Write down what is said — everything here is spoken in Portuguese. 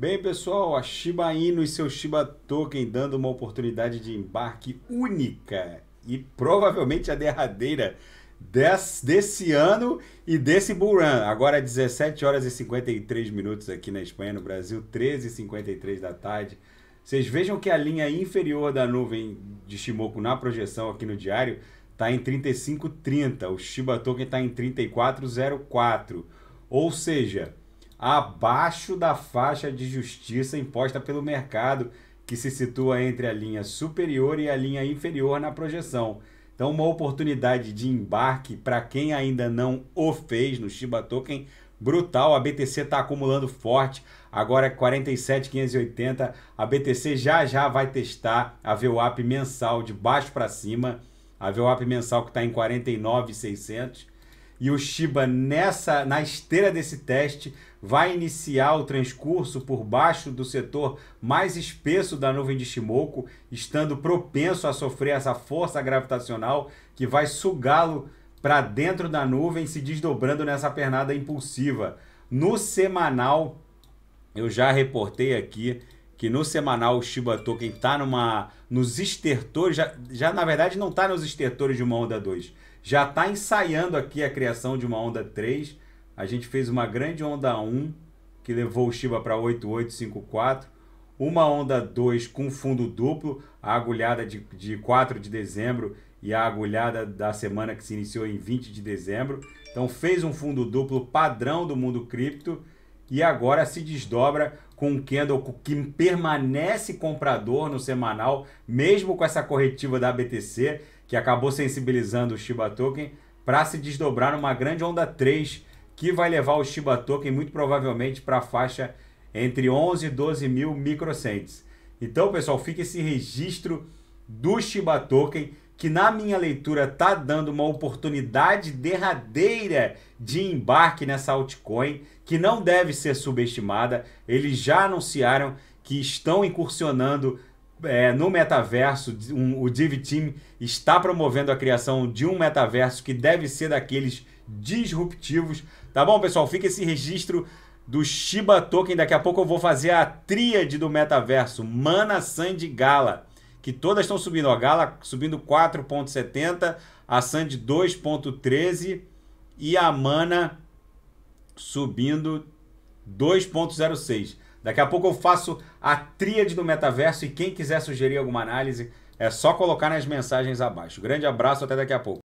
Bem, pessoal, a Shiba Inu e seu Shiba Token dando uma oportunidade de embarque única e provavelmente a derradeira desse, desse ano e desse bull run. Agora 17 é horas e 53 minutos aqui na Espanha, no Brasil, 13 e 53 da tarde. Vocês vejam que a linha inferior da nuvem de Shimoku na projeção aqui no diário está em 35,30. O Shiba Token está em 34,04. Ou seja, abaixo da faixa de justiça imposta pelo mercado, que se situa entre a linha superior e a linha inferior na projeção. Então, uma oportunidade de embarque para quem ainda não o fez no Shiba Token brutal. A BTC está acumulando forte, agora é 47,580. A BTC já já vai testar a VWAP mensal de baixo para cima. A VWAP mensal que está em 49,600 e o Shiba, nessa, na esteira desse teste, vai iniciar o transcurso por baixo do setor mais espesso da nuvem de Shimoku, estando propenso a sofrer essa força gravitacional que vai sugá-lo para dentro da nuvem, se desdobrando nessa pernada impulsiva. No semanal, eu já reportei aqui que no semanal o Shiba Token tá numa nos estertores, já, já na verdade não tá nos estertores de uma onda 2, já tá ensaiando aqui a criação de uma onda 3. A gente fez uma grande onda 1 que levou o Shiba para 8854, uma onda 2 com fundo duplo, a agulhada de, de 4 de dezembro e a agulhada da semana que se iniciou em 20 de dezembro. Então fez um fundo duplo padrão do mundo cripto e agora se desdobra com o Kendall que permanece comprador no semanal, mesmo com essa corretiva da BTC, que acabou sensibilizando o Shiba Token para se desdobrar numa grande onda 3 que vai levar o Shiba Token muito provavelmente para a faixa entre 11 e 12 mil microcentes. Então, pessoal, fica esse registro do Shiba Token que na minha leitura tá dando uma oportunidade derradeira de embarque nessa altcoin, que não deve ser subestimada. Eles já anunciaram que estão incursionando é, no metaverso, um, o Div Team está promovendo a criação de um metaverso que deve ser daqueles disruptivos. Tá bom, pessoal? Fica esse registro do Shiba Token. Daqui a pouco eu vou fazer a tríade do metaverso. Mana, Sandy Gala que todas estão subindo. a Gala subindo 4,70, a Sandy 2,13 e a Mana subindo 2,06. Daqui a pouco eu faço a tríade do metaverso e quem quiser sugerir alguma análise é só colocar nas mensagens abaixo. Grande abraço, até daqui a pouco.